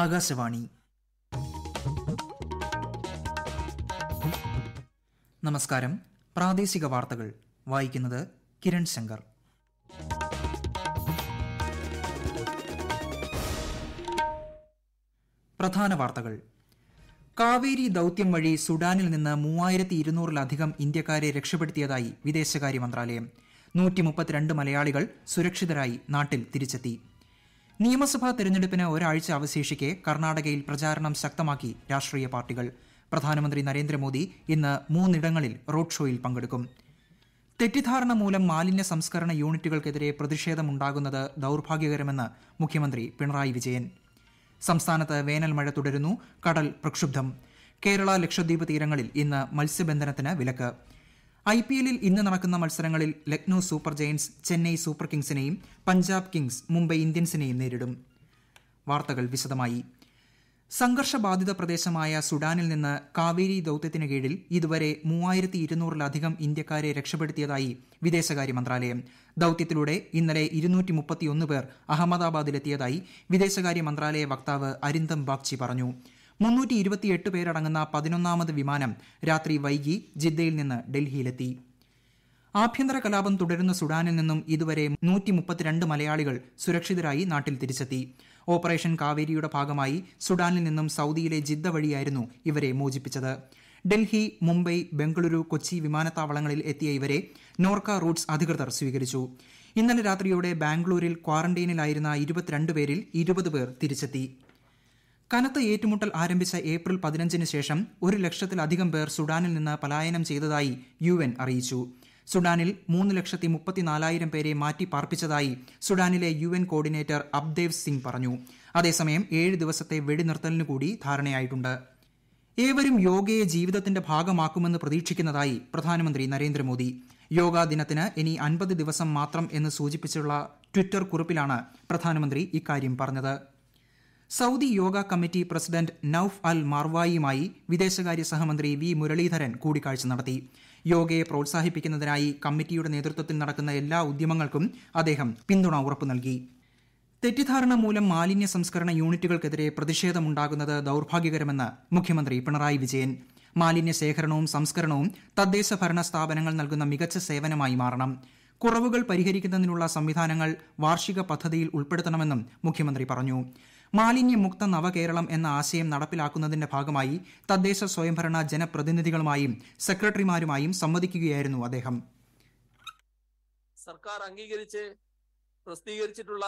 ആകാശവാണി നമസ്കാരം പ്രാദേശിക വാർത്തകൾ വായിക്കുന്നത് കിരൺ ശങ്കർ പ്രധാന വാർത്തകൾ കാവേരി ദൌത്യം വഴി സുഡാനിൽ നിന്ന് മൂവായിരത്തി ഇരുന്നൂറിലധികം ഇന്ത്യക്കാരെ രക്ഷപ്പെടുത്തിയതായി വിദേശകാര്യ മന്ത്രാലയം നൂറ്റി മുപ്പത്തിരണ്ട് മലയാളികൾ സുരക്ഷിതരായി നാട്ടിൽ തിരിച്ചെത്തി നിയമസഭാ തെരഞ്ഞെടുപ്പിന് ഒരാഴ്ച അവശേഷിക്കെ കർണാടകയിൽ പ്രചാരണം ശക്തമാക്കി രാഷ്ട്രീയ പാർട്ടികൾ പ്രധാനമന്ത്രി നരേന്ദ്രമോദി ഇന്ന് മൂന്നിടങ്ങളിൽ റോഡ് ഷോയിൽ പങ്കെടുക്കും തെറ്റിദ്ധാരണ മൂലം മാലിന്യ സംസ്കരണ യൂണിറ്റുകൾക്കെതിരെ പ്രതിഷേധമുണ്ടാകുന്നത് ദൌർഭാഗ്യകരമെന്ന് മുഖ്യമന്ത്രി പിണറായി വിജയൻ സംസ്ഥാനത്ത് വേനൽ മഴ തുടരുന്നു കടൽ പ്രക്ഷുബ്ധം കേരള ലക്ഷദ്വീപ് തീരങ്ങളിൽ ഇന്ന് മത്സ്യബന്ധനത്തിന് വിലക്ക് ഐ പി എല്ലിൽ ഇന്ന് നടക്കുന്ന മത്സരങ്ങളിൽ Lucknow Super Giants Chennai Super കിങ്സിനെയും പഞ്ചാബ് കിങ്സ് മുംബൈ ഇന്ത്യൻസിനെയും നേരിടും വാർത്തകൾ വിശദമായി സംഘർഷബാധിത പ്രദേശമായ സുഡാനിൽ നിന്ന് കാവേരി ദൌത്യത്തിന് കീഴിൽ ഇതുവരെ മൂവായിരത്തി ഇരുന്നൂറിലധികം ഇന്ത്യക്കാരെ രക്ഷപ്പെടുത്തിയതായി വിദേശകാര്യ മന്ത്രാലയം ദൌത്യത്തിലൂടെ ഇന്നലെ ഇരുന്നൂറ്റി മുപ്പത്തിയൊന്ന് പേർ അഹമ്മദാബാദിലെത്തിയതായി വിദേശകാര്യ മന്ത്രാലയ വക്താവ് അരിന്ദം ബാഗ്ചി പറഞ്ഞു മുന്നൂറ്റി ഇരുപത്തിയെട്ട് പേരടങ്ങുന്ന പതിനൊന്നാമത് വിമാനം രാത്രി വൈകി ജിദ്ദയിൽ നിന്ന് ഡൽഹിയിലെത്തി ആഭ്യന്തര കലാപം തുടരുന്ന സുഡാനിൽ നിന്നും ഇതുവരെ നൂറ്റി മുപ്പത്തിരണ്ട് മലയാളികൾ സുരക്ഷിതരായി നാട്ടിൽ തിരിച്ചെത്തി ഓപ്പറേഷൻ കാവേരിയുടെ ഭാഗമായി സുഡാനിൽ നിന്നും സൗദിയിലെ ജിദ്ദ വഴിയായിരുന്നു ഇവരെ മോചിപ്പിച്ചത് ഡൽഹി മുംബൈ ബംഗളൂരു കൊച്ചി വിമാനത്താവളങ്ങളിൽ എത്തിയ ഇവരെ നോർക്ക റൂട്ട്സ് അധികൃതർ സ്വീകരിച്ചു ഇന്നലെ രാത്രിയോടെ ബാംഗ്ലൂരിൽ ക്വാറന്റൈനിലായിരുന്ന ഇരുപത്തിരണ്ട് പേരിൽ ഇരുപത് പേർ തിരിച്ചെത്തി കനത്ത ഏറ്റുമുട്ടൽ ആരംഭിച്ച ഏപ്രിൽ പതിനഞ്ചിന് ശേഷം ഒരു ലക്ഷത്തിലധികം പേർ സുഡാനിൽ നിന്ന് പലായനം ചെയ്തതായി യു എൻ അറിയിച്ചു സുഡാനിൽ മൂന്ന് ലക്ഷത്തി മുപ്പത്തിനാലായിരം പേരെ മാറ്റി പാർപ്പിച്ചതായി സുഡാനിലെ യു എൻ കോർഡിനേറ്റർ അബ്ദേവ് സിംഗ് പറഞ്ഞു അതേസമയം ഏഴ് ദിവസത്തെ വെടിനിർത്തലിനു കൂടി ധാരണയായിട്ടുണ്ട് ഏവരും യോഗയെ ജീവിതത്തിന്റെ ഭാഗമാക്കുമെന്ന് പ്രതീക്ഷിക്കുന്നതായി പ്രധാനമന്ത്രി നരേന്ദ്രമോദി യോഗാ ദിനത്തിന് ഇനി അൻപത് ദിവസം മാത്രം എന്ന് സൂചിപ്പിച്ചുള്ള ട്വിറ്റർ കുറിപ്പിലാണ് പ്രധാനമന്ത്രി ഇക്കാര്യം പറഞ്ഞത് Saudi yoga committee president Nouf Al മാർവായിയുമായി വിദേശകാര്യ സഹമന്ത്രി വി മുരളീധരൻ കൂടിക്കാഴ്ച നടത്തി യോഗയെ പ്രോത്സാഹിപ്പിക്കുന്നതിനായി കമ്മിറ്റിയുടെ നേതൃത്വത്തിൽ നടക്കുന്ന എല്ലാ ഉദ്യമങ്ങൾക്കും അദ്ദേഹം പിന്തുണ ഉറപ്പു നൽകി തെറ്റിദ്ധാരണ മൂലം മാലിന്യ സംസ്കരണ യൂണിറ്റുകൾക്കെതിരെ പ്രതിഷേധമുണ്ടാകുന്നത് ദൌർഭാഗ്യകരമെന്ന് മുഖ്യമന്ത്രി പിണറായി വിജയൻ മാലിന്യ ശേഖരണവും സംസ്കരണവും തദ്ദേശ ഭരണ സ്ഥാപനങ്ങൾ നൽകുന്ന മികച്ച സേവനമായി മാറണം കുറവുകൾ പരിഹരിക്കുന്നതിനുള്ള സംവിധാനങ്ങൾ വാർഷിക പദ്ധതിയിൽ ഉൾപ്പെടുത്തണമെന്നും മുഖ്യമന്ത്രി പറഞ്ഞു മാലിന്യമുക്ത നവകേരളം എന്ന ആശയം നടപ്പിലാക്കുന്നതിന്റെ ഭാഗമായി തദ്ദേശ സ്വയംഭരണ ജനപ്രതിനിധികളുമായും സെക്രട്ടറിമാരുമായും സംവദിക്കുകയായിരുന്നു അദ്ദേഹം സർക്കാർ അംഗീകരിച്ച് പ്രസിദ്ധീകരിച്ചിട്ടുള്ള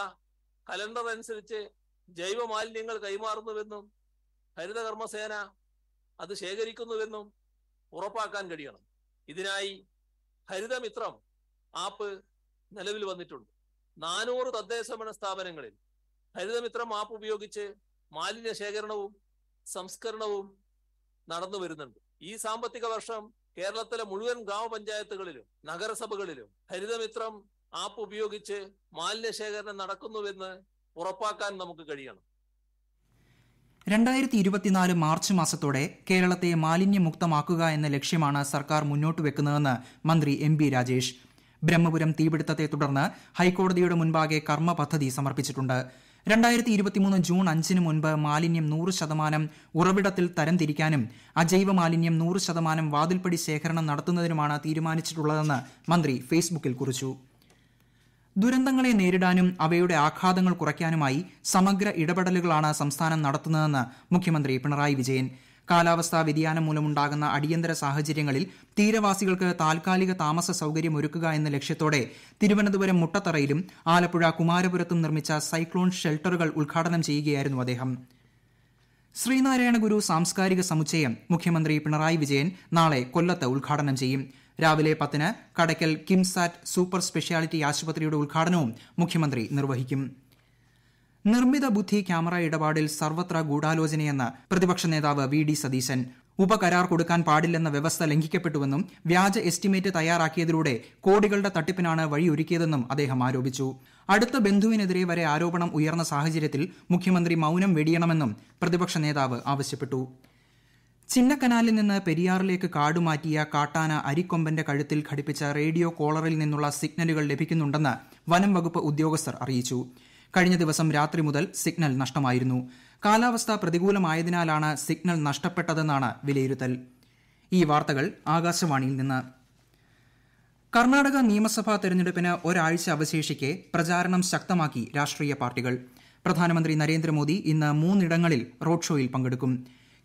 കലണ്ടർ അനുസരിച്ച് ജൈവ മാലിന്യങ്ങൾ കൈമാറുന്നുവെന്നും ഹരിതകർമ്മസേന അത് ശേഖരിക്കുന്നുവെന്നും ഉറപ്പാക്കാൻ കഴിയണം ഇതിനായി ഹരിതമിത്രം ആപ്പ് നിലവിൽ വന്നിട്ടുണ്ട് നാനൂറ് തദ്ദേശ ഭരണ സ്ഥാപനങ്ങളിൽ ഹരിതമിത്ര മാപ്പ് ഉപയോഗിച്ച് മാലിന്യ ശേഖരണവും സംസ്കരണവും നടന്നു വരുന്നുണ്ട് ഈ സാമ്പത്തിക വർഷം കേരളത്തിലെ മുഴുവൻ ഗ്രാമപഞ്ചായത്തുകളിലും നഗരസഭകളിലും ഹരിതമിത്രം ആപ്പ് ഉപയോഗിച്ച് മാലിന്യ ശേഖരണം നടക്കുന്നുവെന്ന് ഉറപ്പാക്കാൻ നമുക്ക് കഴിയണം രണ്ടായിരത്തി ഇരുപത്തിനാല് മാർച്ച് മാസത്തോടെ കേരളത്തെ മാലിന്യമുക്തമാക്കുക എന്ന ലക്ഷ്യമാണ് സർക്കാർ മുന്നോട്ട് വെക്കുന്നതെന്ന് മന്ത്രി എം ബി രാജേഷ് ബ്രഹ്മപുരം തീപിടുത്തത്തെ തുടർന്ന് ഹൈക്കോടതിയുടെ മുൻപാകെ കർമ്മ പദ്ധതി സമർപ്പിച്ചിട്ടുണ്ട് രണ്ടായിരത്തി മൂന്ന് ജൂൺ അഞ്ചിന് മുൻപ് മാലിന്യം നൂറ് ശതമാനം ഉറവിടത്തിൽ തരംതിരിക്കാനും അജൈവ മാലിന്യം നൂറ് ശതമാനം വാതിൽപ്പടി ശേഖരണം നടത്തുന്നതിനുമാണ് തീരുമാനിച്ചിട്ടുള്ളതെന്ന് മന്ത്രി ഫേസ്ബുക്കിൽ കുറിച്ചു ദുരന്തങ്ങളെ നേരിടാനും അവയുടെ ആഘാതങ്ങൾ കുറയ്ക്കാനുമായി സമഗ്ര ഇടപെടലുകളാണ് സംസ്ഥാനം നടത്തുന്നതെന്ന് മുഖ്യമന്ത്രി പിണറായി വിജയൻ കാലാവസ്ഥാ വ്യതിയാനം മൂലമുണ്ടാകുന്ന അടിയന്തര സാഹചര്യങ്ങളിൽ തീരവാസികൾക്ക് താൽക്കാലിക താമസ സൌകര്യം ഒരുക്കുക എന്ന ലക്ഷ്യത്തോടെ തിരുവനന്തപുരം മുട്ടത്തറയിലും ആലപ്പുഴ കുമാരപുരത്തും നിർമ്മിച്ച സൈക്ലോൺ ഷെൽട്ടറുകൾ ഉദ്ഘാടനം ചെയ്യുകയായിരുന്നു അദ്ദേഹം ശ്രീനാരായണ ഗുരു സാംസ്കാരിക സമുച്ചയം മുഖ്യമന്ത്രി പിണറായി വിജയൻ നാളെ കൊല്ലത്ത് ഉദ്ഘാടനം ചെയ്യും രാവിലെ പത്തിന് കടയ്ക്കൽ കിംസാറ്റ് സൂപ്പർ സ്പെഷ്യാലിറ്റി ആശുപത്രിയുടെ ഉദ്ഘാടനവും മുഖ്യമന്ത്രി നിർവഹിക്കും നിർമ്മിത ബുദ്ധി ക്യാമറ ഇടപാടിൽ സർവത്ര ഗൂഢാലോചനയെന്ന് പ്രതിപക്ഷ നേതാവ് വി ഡി സതീശൻ ഉപകരാർ കൊടുക്കാൻ പാടില്ലെന്ന വ്യവസ്ഥ ലംഘിക്കപ്പെട്ടുവെന്നും വ്യാജ എസ്റ്റിമേറ്റ് തയ്യാറാക്കിയതിലൂടെ കോടികളുടെ തട്ടിപ്പിനാണ് വഴിയൊരുക്കിയതെന്നും അദ്ദേഹം ആരോപിച്ചു അടുത്ത ബന്ധുവിനെതിരെ വരെ ആരോപണം ഉയർന്ന സാഹചര്യത്തിൽ മുഖ്യമന്ത്രി മൌനം വെടിയണമെന്നും പ്രതിപക്ഷ നേതാവ് ആവശ്യപ്പെട്ടു ചിന്നക്കനാലിൽ നിന്ന് പെരിയാറിലേക്ക് കാടുമാറ്റിയ കാട്ടാന അരിക്കൊമ്പന്റെ കഴുത്തിൽ ഘടിപ്പിച്ച റേഡിയോ കോളറിൽ നിന്നുള്ള സിഗ്നലുകൾ ലഭിക്കുന്നുണ്ടെന്ന് വനം വകുപ്പ് ഉദ്യോഗസ്ഥർ അറിയിച്ചു കഴിഞ്ഞ ദിവസം രാത്രി മുതൽ സിഗ്നൽ നഷ്ടമായിരുന്നു കാലാവസ്ഥ പ്രതികൂലമായതിനാലാണ് സിഗ്നൽ നഷ്ടപ്പെട്ടതെന്നാണ് വിലയിരുത്തൽ ഈ വാർത്തകൾ ആകാശവാണിയിൽ നിന്ന് കർണാടക നിയമസഭാ തെരഞ്ഞെടുപ്പിന് ഒരാഴ്ച അവശേഷിക്കെ പ്രചാരണം ശക്തമാക്കി രാഷ്ട്രീയ പാർട്ടികൾ പ്രധാനമന്ത്രി നരേന്ദ്രമോദി ഇന്ന് മൂന്നിടങ്ങളിൽ റോഡ് ഷോയിൽ പങ്കെടുക്കും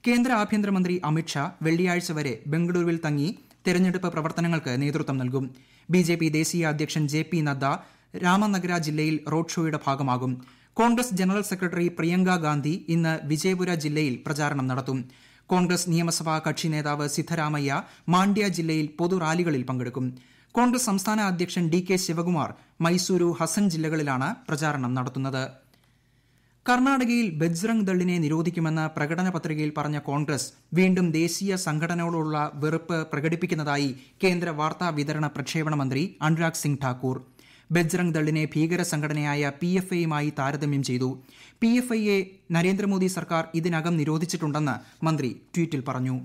കേന്ദ്ര ആഭ്യന്തരമന്ത്രി അമിത്ഷാ വെള്ളിയാഴ്ച വരെ ബംഗളൂരുവിൽ തങ്ങി തെരഞ്ഞെടുപ്പ് പ്രവർത്തനങ്ങൾക്ക് നേതൃത്വം നൽകും ബിജെപി ദേശീയ അധ്യക്ഷൻ ജെ പി നദ്ദ രാമനഗര ജില്ലയിൽ റോഡ് ഷോയുടെ ഭാഗമാകും കോൺഗ്രസ് ജനറൽ സെക്രട്ടറി പ്രിയങ്ക ഗാന്ധി ഇന്ന് വിജയപുര ജില്ലയിൽ പ്രചാരണം നടത്തും കോൺഗ്രസ് നിയമസഭാ കക്ഷി നേതാവ് സിദ്ധരാമയ്യ മാണ്ഡ്യ ജില്ലയിൽ പൊതുറാലികളിൽ പങ്കെടുക്കും കോൺഗ്രസ് സംസ്ഥാന അധ്യക്ഷൻ ഡി കെ ശിവകുമാർ മൈസൂരു ഹസൻ ജില്ലകളിലാണ് പ്രചാരണം നടത്തുന്നത് കർണാടകയിൽ ബജ്രംഗ് ദളിനെ നിരോധിക്കുമെന്ന് പ്രകടന പത്രികയിൽ പറഞ്ഞ കോൺഗ്രസ് വീണ്ടും ദേശീയ സംഘടനയോടുള്ള വെറുപ്പ് പ്രകടിപ്പിക്കുന്നതായി കേന്ദ്ര വാർത്താ വിതരണ പ്രക്ഷേപണ മന്ത്രി അനുരാഗ് സിംഗ് ഠാക്കൂർ ബജ്റംഗ് ദളിനെ ഭീകര സംഘടനയായ പി എഫ് ഐയുമായി താരതമ്യം ചെയ്തു പി എഫ് ഐയെ നരേന്ദ്രമോദി സർക്കാർ ഇതിനകം നിരോധിച്ചിട്ടുണ്ടെന്ന് മന്ത്രി ട്വീറ്റിൽ പറഞ്ഞു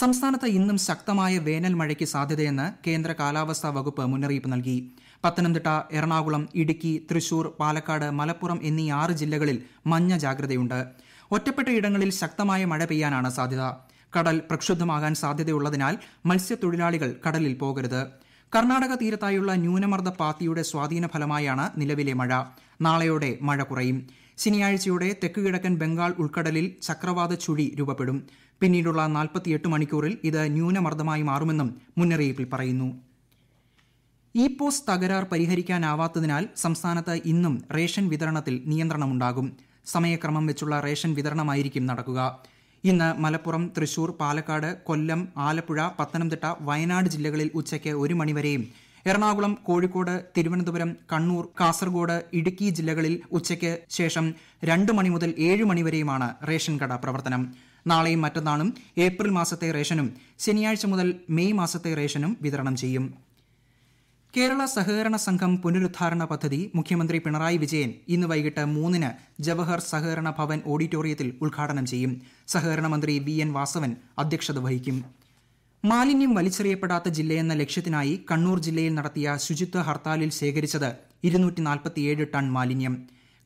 സംസ്ഥാനത്ത് ഇന്നും ശക്തമായ വേനൽ മഴയ്ക്ക് സാധ്യതയെന്ന് കേന്ദ്ര കാലാവസ്ഥാ വകുപ്പ് മുന്നറിയിപ്പ് നൽകി പത്തനംതിട്ട എറണാകുളം ഇടുക്കി തൃശൂർ പാലക്കാട് മലപ്പുറം എന്നീ ആറ് ജില്ലകളിൽ മഞ്ഞ ജാഗ്രതയുണ്ട് ഒറ്റപ്പെട്ട ഇടങ്ങളിൽ ശക്തമായ മഴ പെയ്യാനാണ് സാധ്യത കടൽ പ്രക്ഷുബ്ധമാകാൻ സാധ്യതയുള്ളതിനാൽ മത്സ്യത്തൊഴിലാളികൾ കടലിൽ പോകരുത് കർണാടക തീരത്തായുള്ള ന്യൂനമർദ്ദ പാത്തിയുടെ സ്വാധീന ഫലമായാണ് നിലവിലെ മഴ നാളെയോടെ മഴ കുറയും ശനിയാഴ്ചയോടെ തെക്കുകിഴക്കൻ ബംഗാൾ ഉൾക്കടലിൽ ചക്രവാത ചുഴി രൂപപ്പെടും പിന്നീടുള്ള നാൽപ്പത്തിയെട്ട് മണിക്കൂറിൽ ഇത് ന്യൂനമർദ്ദമായി മാറുമെന്നും മുന്നറിയിപ്പിൽ പറയുന്നു ഇ പോസ് തകരാർ പരിഹരിക്കാനാവാത്തതിനാൽ സംസ്ഥാനത്ത് ഇന്നും റേഷൻ വിതരണത്തിൽ നിയന്ത്രണമുണ്ടാകും സമയക്രമം വെച്ചുള്ള റേഷൻ വിതരണമായിരിക്കും നടക്കുക ഇന്ന് മലപ്പുറം തൃശൂർ പാലക്കാട് കൊല്ലം ആലപ്പുഴ പത്തനംതിട്ട വയനാട് ജില്ലകളിൽ ഉച്ചയ്ക്ക് ഒരു മണിവരെയും എറണാകുളം കോഴിക്കോട് തിരുവനന്തപുരം കണ്ണൂർ കാസർഗോഡ് ഇടുക്കി ജില്ലകളിൽ ഉച്ചയ്ക്ക് ശേഷം രണ്ട് മണി മുതൽ ഏഴ് മണിവരെയുമാണ് റേഷൻ കട പ്രവർത്തനം നാളെയും മറ്റന്നാളും ഏപ്രിൽ മാസത്തെ റേഷനും ശനിയാഴ്ച മുതൽ മെയ് മാസത്തെ റേഷനും വിതരണം ചെയ്യും കേരള സഹകരണ സംഘം പുനരുദ്ധാരണ പദ്ധതി മുഖ്യമന്ത്രി പിണറായി വിജയൻ ഇന്ന് വൈകിട്ട് മൂന്നിന് ജവഹർ സഹകരണ ഭവൻ ഓഡിറ്റോറിയത്തിൽ ഉദ്ഘാടനം ചെയ്യും സഹകരണ മന്ത്രി വി എൻ വാസവൻ അധ്യക്ഷത വഹിക്കും മാലിന്യം വലിച്ചെറിയപ്പെടാത്ത ജില്ലയെന്ന ലക്ഷ്യത്തിനായി കണ്ണൂർ ജില്ലയിൽ നടത്തിയ ശുചിത്വ ഹർത്താലിൽ ശേഖരിച്ചത് ഇരുന്നൂറ്റി ടൺ മാലിന്യം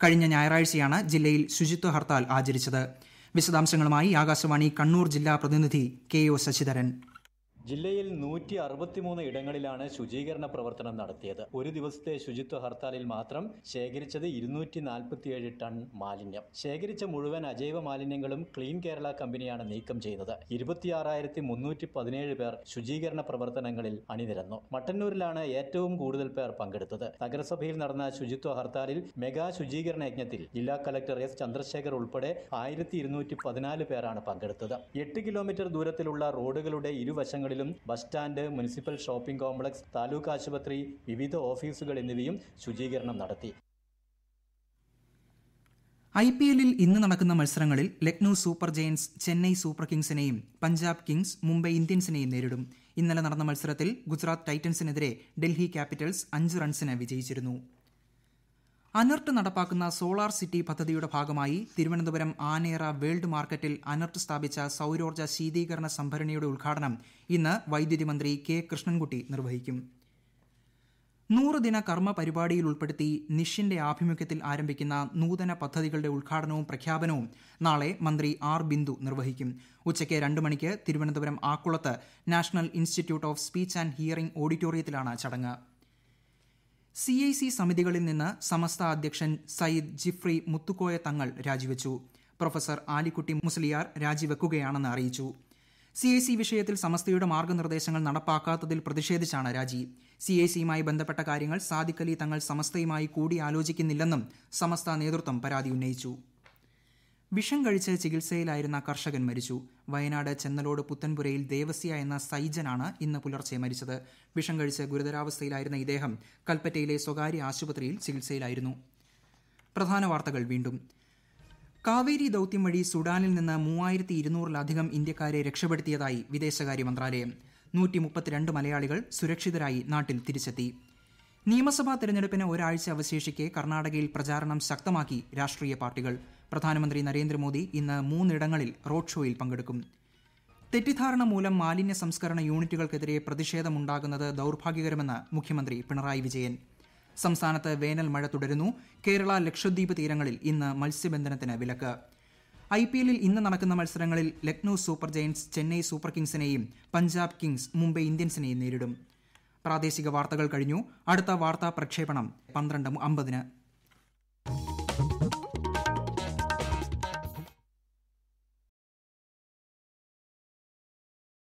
കഴിഞ്ഞ ഞായറാഴ്ചയാണ് ജില്ലയിൽ ശുചിത്വ ഹർത്താൽ ആചരിച്ചത് വിശദാംശങ്ങളുമായി ആകാശവാണി കണ്ണൂർ ജില്ലാ പ്രതിനിധി കെ ഒ ശശിധരൻ ജില്ലയിൽ നൂറ്റി അറുപത്തിമൂന്ന് ഇടങ്ങളിലാണ് ശുചീകരണ പ്രവർത്തനം നടത്തിയത് ഒരു ദിവസത്തെ ശുചിത്വ ഹർത്താലിൽ മാത്രം ശേഖരിച്ചത് ഇരുന്നൂറ്റി നാൽപ്പത്തിയേഴ് ടൺ മാലിന്യം ശേഖരിച്ച മുഴുവൻ അജൈവ മാലിന്യങ്ങളും ക്ലീൻ കേരള കമ്പനിയാണ് നീക്കം ചെയ്തത് ഇരുപത്തിയാറായിരത്തി മുന്നൂറ്റി പതിനേഴ് പേർ ശുചീകരണ പ്രവർത്തനങ്ങളിൽ അണിനിരന്നു മട്ടന്നൂരിലാണ് ഏറ്റവും കൂടുതൽ പേർ പങ്കെടുത്തത് നഗരസഭയിൽ നടന്ന ശുചിത്വ ഹർത്താലിൽ മെഗാ ശുചീകരണ യജ്ഞത്തിൽ ജില്ലാ കലക്ടർ എസ് ചന്ദ്രശേഖർ ഉൾപ്പെടെ ആയിരത്തി ഇരുന്നൂറ്റി പതിനാല് പേരാണ് പങ്കെടുത്തത് എട്ട് കിലോമീറ്റർ ദൂരത്തിലുള്ള റോഡുകളുടെ ഇരുവശങ്ങളിൽ വാർഡുകളിലും bus stand municipal shopping complex taluk ആശുപത്രി വിവിധ ഓഫീസുകൾ എന്നിവയും ശുചീകരണം നടത്തി ഐ പി എല്ലിൽ ഇന്ന് നടക്കുന്ന മത്സരങ്ങളിൽ Lucknow Super Giants Chennai Super കിങ്സിനെയും പഞ്ചാബ് കിങ്സ് മുംബൈ ഇന്ത്യൻസിനെയും നേരിടും ഇന്നലെ നടന്ന മത്സരത്തിൽ ഗുജറാത്ത് ടൈറ്റൻസിനെതിരെ ഡൽഹി ക്യാപിറ്റൽസ് അഞ്ച് റൺസിന് വിജയിച്ചിരുന്നു അനർട്ട് നടപ്പാക്കുന്ന സോളാർ സിറ്റി പദ്ധതിയുടെ ഭാഗമായി തിരുവനന്തപുരം ആനേറ വേൾഡ് മാർക്കറ്റിൽ അനർട്ട് സ്ഥാപിച്ച സൌരോർജ്ജ ശീതീകരണ സംഭരണിയുടെ ഉദ്ഘാടനം ഇന്ന് വൈദ്യുതി മന്ത്രി കെ കൃഷ്ണൻകുട്ടി നിർവഹിക്കും നൂറുദിന കർമ്മ പരിപാടിയിൽ ഉൾപ്പെടുത്തി നിഷിന്റെ ആഭിമുഖ്യത്തിൽ ആരംഭിക്കുന്ന നൂതന പദ്ധതികളുടെ ഉദ്ഘാടനവും പ്രഖ്യാപനവും നാളെ മന്ത്രി ആർ ബിന്ദു നിർവഹിക്കും ഉച്ചയ്ക്ക് രണ്ട് മണിക്ക് തിരുവനന്തപുരം ആക്കുളത്ത് national institute of speech and hearing ഓഡിറ്റോറിയത്തിലാണ് ചടങ്ങ് സി ഐ സി സമിതികളിൽ നിന്ന് സമസ്ത അധ്യക്ഷൻ സയ്യിദ് ജിഫ്രി മുത്തുക്കോയ തങ്ങൾ രാജിവെച്ചു പ്രൊഫസർ ആലിക്കുട്ടി മുസ്ലിയാർ രാജിവെക്കുകയാണെന്ന് അറിയിച്ചു സി ഐ സി വിഷയത്തിൽ സമസ്തയുടെ മാർഗനിർദ്ദേശങ്ങൾ നടപ്പാക്കാത്തതിൽ പ്രതിഷേധിച്ചാണ് രാജി സി ഐ സിയുമായി ബന്ധപ്പെട്ട കാര്യങ്ങൾ സാദിഖലി തങ്ങൾ സമസ്തയുമായി കൂടിയാലോചിക്കുന്നില്ലെന്നും സമസ്ത നേതൃത്വം പരാതി ഉന്നയിച്ചു വിഷം കഴിച്ച് ചികിത്സയിലായിരുന്ന കർഷകൻ മരിച്ചു വയനാട് ചെന്നലോട് പുത്തൻപുരയിൽ ദേവസ്യ എന്ന സൈജനാണ് ഇന്ന് പുലർച്ചെ മരിച്ചത് വിഷം കഴിച്ച് ഗുരുതരാവസ്ഥയിലായിരുന്ന ഇദ്ദേഹം കൽപ്പറ്റയിലെ സ്വകാര്യ ആശുപത്രിയിൽ ചികിത്സയിലായിരുന്നു പ്രധാന വാർത്തകൾ വീണ്ടും കാവേരി ദൌത്യം വഴി സുഡാനിൽ നിന്ന് മൂവായിരത്തി ഇരുന്നൂറിലധികം ഇന്ത്യക്കാരെ രക്ഷപ്പെടുത്തിയതായി വിദേശകാര്യ മന്ത്രാലയം നൂറ്റി മുപ്പത്തിരണ്ട് മലയാളികൾ സുരക്ഷിതരായി നാട്ടിൽ തിരിച്ചെത്തി നിയമസഭാ തെരഞ്ഞെടുപ്പിന് ഒരാഴ്ച അവശേഷിക്കെ കർണാടകയിൽ പ്രചാരണം ശക്തമാക്കി രാഷ്ട്രീയ പാർട്ടികൾ പ്രധാനമന്ത്രി നരേന്ദ്രമോദി ഇന്ന് മൂന്നിടങ്ങളിൽ റോഡ് ഷോയിൽ പങ്കെടുക്കും തെറ്റിദ്ധാരണ മൂലം മാലിന്യ സംസ്കരണ യൂണിറ്റുകൾക്കെതിരെ പ്രതിഷേധമുണ്ടാകുന്നത് ദൗർഭാഗ്യകരമെന്ന് മുഖ്യമന്ത്രി പിണറായി വിജയൻ സംസ്ഥാനത്ത് വേനൽ മഴ തുടരുന്നു കേരള ലക്ഷദ്വീപ് തീരങ്ങളിൽ ഇന്ന് മത്സ്യബന്ധനത്തിന് വിലക്ക് ഐ പി എല്ലിൽ ഇന്ന് നടക്കുന്ന മത്സരങ്ങളിൽ Lucknow Super Giants Chennai Super കിങ്സിനെയും പഞ്ചാബ് കിങ്സ് മുംബൈ ഇന്ത്യൻസിനെയും നേരിടും പ്രാദേശിക വാർത്തകൾ കഴിഞ്ഞു അടുത്ത വാർത്താ പ്രക്ഷേപണം പന്ത്രണ്ട് അമ്പതിന്